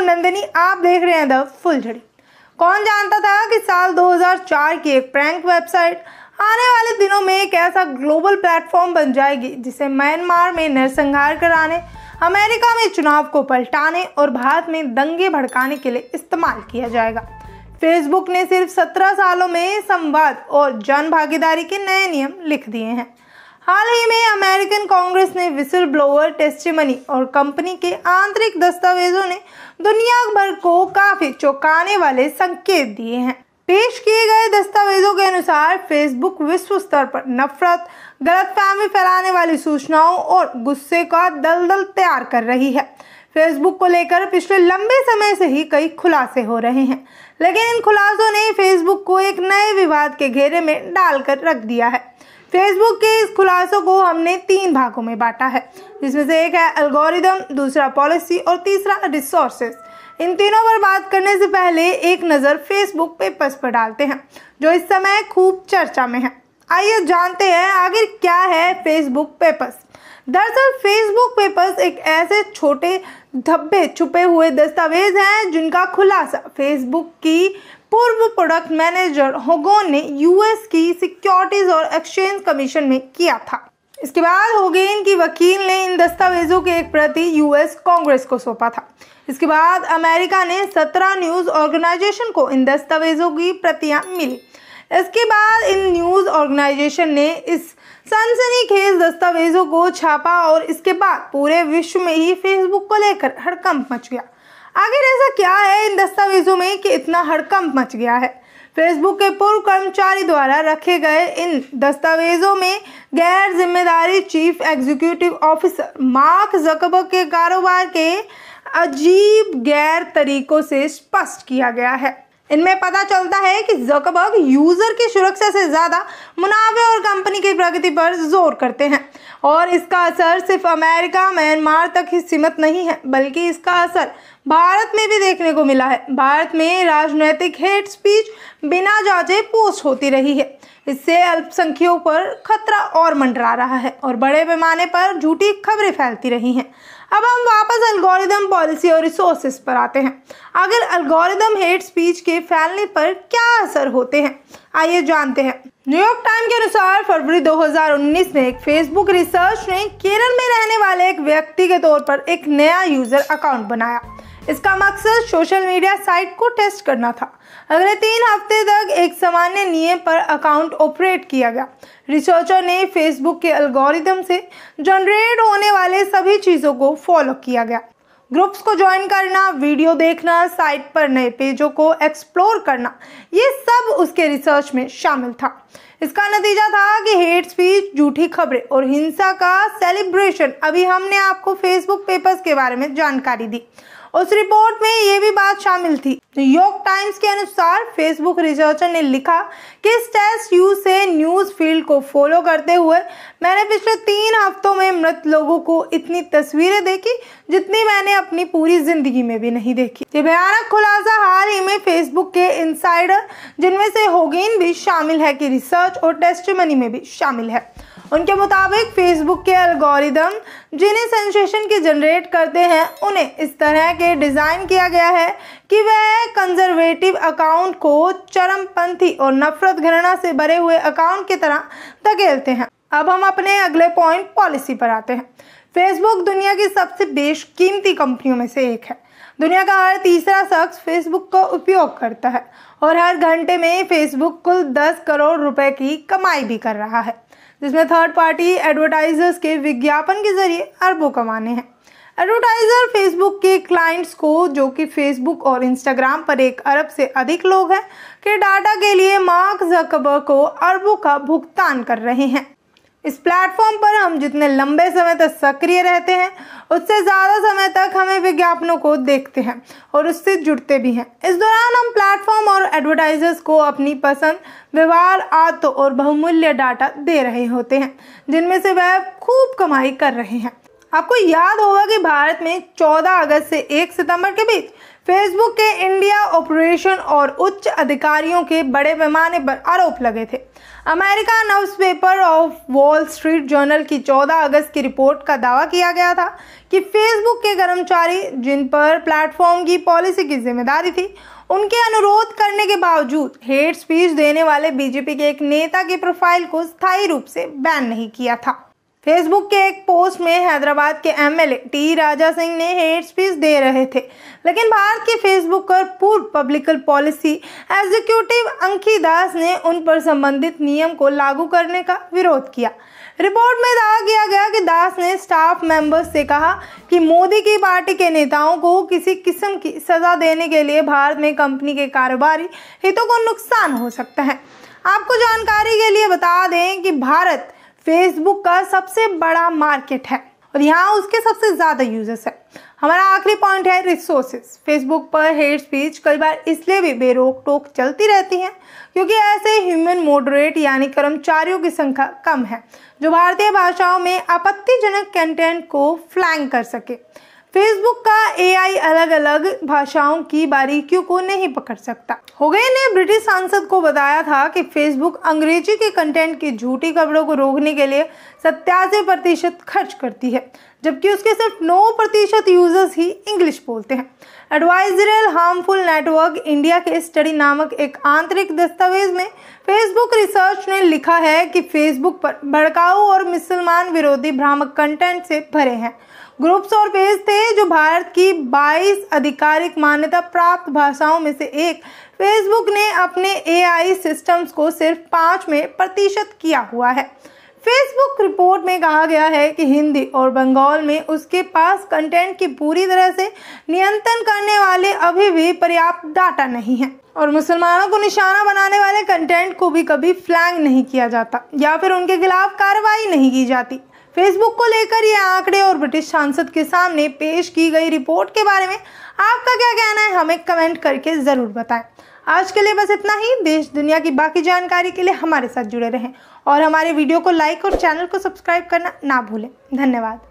हूँ नंदिनी आप देख रहे हैं द फुल झड़ी कौन जानता था कि साल 2004 की एक प्रैंक वेबसाइट आने वाले दिनों में एक ऐसा ग्लोबल प्लेटफॉर्म बन जाएगी जिसे म्यांमार में नरसंहार कराने अमेरिका में चुनाव को पलटाने और भारत में दंगे भड़काने के लिए इस्तेमाल किया जाएगा फेसबुक ने सिर्फ 17 सालों में संवाद और जन भागीदारी के नए नियम लिख दिए हैं हाल ही में अमेरिकन कांग्रेस ने विसल ब्लोअर टेस्टिमनी और कंपनी के आंतरिक दस्तावेजों ने दुनिया भर को काफ़ी चौंकाने वाले संकेत दिए हैं पेश किए गए दस्तावेजों के अनुसार फेसबुक विश्व स्तर पर नफरत गलतफहमी फैलाने वाली सूचनाओं और गुस्से का दलदल तैयार कर रही है फेसबुक को लेकर पिछले लंबे समय से ही कई खुलासे हो रहे हैं लेकिन इन खुलासों ने फेसबुक को एक नए विवाद के घेरे में डालकर रख दिया है फेसबुक के इस खुलासों को हमने तीन भागों में बांटा है जिसमें से एक है अल्गोरिदम दूसरा पॉलिसी और तीसरा रिसोर्सेस इन तीनों पर बात करने से पहले एक नज़र फेसबुक पेपर्स पर डालते हैं जो इस समय खूब चर्चा में है आइए जानते हैं आखिर क्या है फेसबुक पेपर्स दरअसल फेसबुक पेपर्स एक ऐसे छोटे धब्बे छुपे हुए दस्तावेज हैं जिनका खुलासा फेसबुक की पूर्व प्रोडक्ट मैनेजर होगो ने यूएस की सिक्योरिटीज और एक्सचेंज कमीशन में किया था इसके बाद होगेन की वकील ने इन दस्तावेजों के एक प्रति यूएस कांग्रेस को सौंपा था इसके बाद अमेरिका ने सत्रह न्यूज़ ऑर्गेनाइजेशन को इन दस्तावेजों की प्रतियां मिली इसके बाद इन न्यूज़ ऑर्गेनाइजेशन ने इस सनसनीखेज दस्तावेजों को छापा और इसके बाद पूरे विश्व में ही फेसबुक को लेकर हड़कंप मच गया आखिर ऐसा क्या है इन दस्तावेजों में कि इतना हड़कंप मच गया है फेसबुक के पूर्व कर्मचारी द्वारा रखे गए इन दस्तावेजों में गैर जिम्मेदारी chief executive officer Mark Zuckerberg के कारोबार के अजीब गैर तरीकों से स्पष्ट किया गया है इनमें पता चलता है कि जकबर्ग यूज़र की सुरक्षा से ज़्यादा मुनाफे और कंपनी की प्रगति पर जोर करते हैं और इसका असर सिर्फ अमेरिका म्यांमार तक ही सीमित नहीं है बल्कि इसका असर भारत में भी देखने को मिला है भारत में राजनैतिक हेट स्पीच बिना जांचे पोस्ट होती रही है इससे अल्पसंख्यकों पर खतरा और मंडरा रहा है और बड़े पैमाने पर झूठी खबरें फैलती रही हैं अब हम वापस अल्गोरिदम पॉलिसी और रिसोर्सेस पर आते हैं अगर अल्गोरिदम हेट स्पीच के फैलने पर क्या असर होते हैं आइए जानते हैं न्यूयॉर्क टाइम के अनुसार फरवरी 2019 में एक फेसबुक रिसर्च ने केरल में रहने वाले एक व्यक्ति के तौर पर एक नया यूजर अकाउंट बनाया इसका मकसद सोशल मीडिया साइट को टेस्ट करना था अगले तीन हफ्ते तक एक सामान्य नियम पर अकाउंट ऑपरेट किया गया रिसर्चर ने फेसबुक के अल्गोरिदम से जनरेट होने वाले सभी चीज़ों को फॉलो किया गया ग्रुप्स को ज्वाइन करना वीडियो देखना साइट पर नए पेजों को एक्सप्लोर करना ये सब उसके रिसर्च में शामिल था इसका नतीजा था कि हेट स्पीच झूठी खबरें और हिंसा का सेलिब्रेशन अभी हमने आपको फेसबुक पेपर्स के बारे में जानकारी दी उस रिपोर्ट में ये भी बात शामिल थी न्यूयॉर्क टाइम्स के अनुसार फेसबुक रिसर्चर ने लिखा कि स्टेस यू से न्यूज़ फील्ड को फॉलो करते हुए मैंने पिछले तीन हफ्तों में मृत लोगों को इतनी तस्वीरें देखी जितनी मैंने अपनी पूरी ज़िंदगी में भी नहीं देखी ये भयानक खुलासा हाल ही में फेसबुक के इनसाइडर जिनमें से होगेन भी शामिल है कि रिसर्च और टेस्ट में भी शामिल है उनके मुताबिक फेसबुक के अलगोरिदम जिन्हें सेंसेशन के जनरेट करते हैं उन्हें इस तरह करके डिज़ाइन किया गया है कि वह कंजर्वेटिव अकाउंट को चरमपंथी और नफरत घृणा से भरे हुए अकाउंट की तरह धकेलते हैं अब हम अपने अगले पॉइंट पॉलिसी पर आते हैं फेसबुक दुनिया की सबसे बेशकीमती कंपनियों में से एक है दुनिया का हर तीसरा शख्स फेसबुक का उपयोग करता है और हर घंटे में फेसबुक कुल 10 करोड़ रुपए की कमाई भी कर रहा है जिसमें थर्ड पार्टी एडवर्टाइजर्स के विज्ञापन के जरिए अरबों कमाने हैं एडवर्टाइजर फेसबुक के क्लाइंट्स को जो कि फेसबुक और इंस्टाग्राम पर एक अरब से अधिक लोग हैं के डाटा के लिए मार्क जकबर को अरबों का भुगतान कर रहे हैं इस प्लेटफॉर्म पर हम जितने लंबे समय तक सक्रिय रहते हैं उससे ज़्यादा समय तक हमें विज्ञापनों को देखते हैं और उससे जुड़ते भी हैं इस दौरान हम प्लेटफॉर्म और एडवर्टाइजर्स को अपनी पसंद व्यवहार आदतों और बहुमूल्य डाटा दे रहे होते हैं जिनमें से वह खूब कमाई कर रहे हैं आपको याद होगा कि भारत में 14 अगस्त से 1 सितंबर के बीच फेसबुक के इंडिया ऑपरेशन और उच्च अधिकारियों के बड़े पैमाने पर आरोप लगे थे America newspaper of Wall Street Journal की 14 अगस्त की रिपोर्ट का दावा किया गया था कि फेसबुक के कर्मचारी जिन पर प्लेटफॉर्म की पॉलिसी की जिम्मेदारी थी उनके अनुरोध करने के बावजूद हेट स्पीच देने वाले बीजेपी के एक नेता के प्रोफाइल को स्थायी रूप से बैन नहीं किया था फेसबुक के एक पोस्ट में हैदराबाद के एमएलए टी राजा सिंह ने हेट स्पीच दे रहे थे लेकिन भारत के फेसबुक पर पूर्व पब्लिकल पॉलिसी एग्जीक्यूटिव अंकी दास ने उन पर संबंधित नियम को लागू करने का विरोध किया रिपोर्ट में दावा किया गया कि दास ने स्टाफ मेंबर्स से कहा कि मोदी की पार्टी के नेताओं को किसी किस्म की सज़ा देने के लिए भारत में कंपनी के कारोबारी हितों को नुकसान हो सकता है आपको जानकारी के लिए बता दें कि भारत फेसबुक का सबसे बड़ा मार्केट है और यहाँ उसके सबसे ज़्यादा यूजर्स है हमारा आखिरी पॉइंट है रिसोर्सेज फेसबुक पर हेट स्पीच कई बार इसलिए भी बेरोक टोक चलती रहती है क्योंकि ऐसे ह्यूमन मोडरेट यानी कर्मचारियों की संख्या कम है जो भारतीय भाषाओं में आपत्तिजनक कंटेंट को फ्लैंग कर सके फेसबुक का एआई अलग अलग भाषाओं की बारीकियों को नहीं पकड़ सकता होगई ने ब्रिटिश सांसद को बताया था कि फेसबुक अंग्रेजी के कंटेंट की झूठी खबरों को रोकने के लिए सत्तासी प्रतिशत खर्च करती है जबकि उसके सिर्फ 9 प्रतिशत यूजर्स ही इंग्लिश बोलते हैं एडवाइजरल हार्मफुल नेटवर्क इंडिया के स्टडी नामक एक आंतरिक दस्तावेज में फेसबुक रिसर्च ने लिखा है कि फेसबुक पर भड़काऊ और मुसलमान विरोधी भ्रामक कंटेंट से भरे हैं ग्रुप्स और पेज थे जो भारत की 22 आधिकारिक मान्यता प्राप्त भाषाओं में से एक फेसबुक ने अपने एआई सिस्टम्स को सिर्फ पाँच में प्रतिशत किया हुआ है फेसबुक रिपोर्ट में कहा गया है कि हिंदी और बंगाल में उसके पास कंटेंट की पूरी तरह से नियंत्रण करने वाले अभी भी पर्याप्त डाटा नहीं है और मुसलमानों को निशाना बनाने वाले कंटेंट को भी कभी फ्लैंग नहीं किया जाता या फिर उनके खिलाफ कार्रवाई नहीं की जाती फेसबुक को लेकर ये आंकड़े और ब्रिटिश सांसद के सामने पेश की गई रिपोर्ट के बारे में आपका क्या कहना है हमें कमेंट करके ज़रूर बताएं आज के लिए बस इतना ही देश दुनिया की बाकी जानकारी के लिए हमारे साथ जुड़े रहें और हमारे वीडियो को लाइक और चैनल को सब्सक्राइब करना ना भूलें धन्यवाद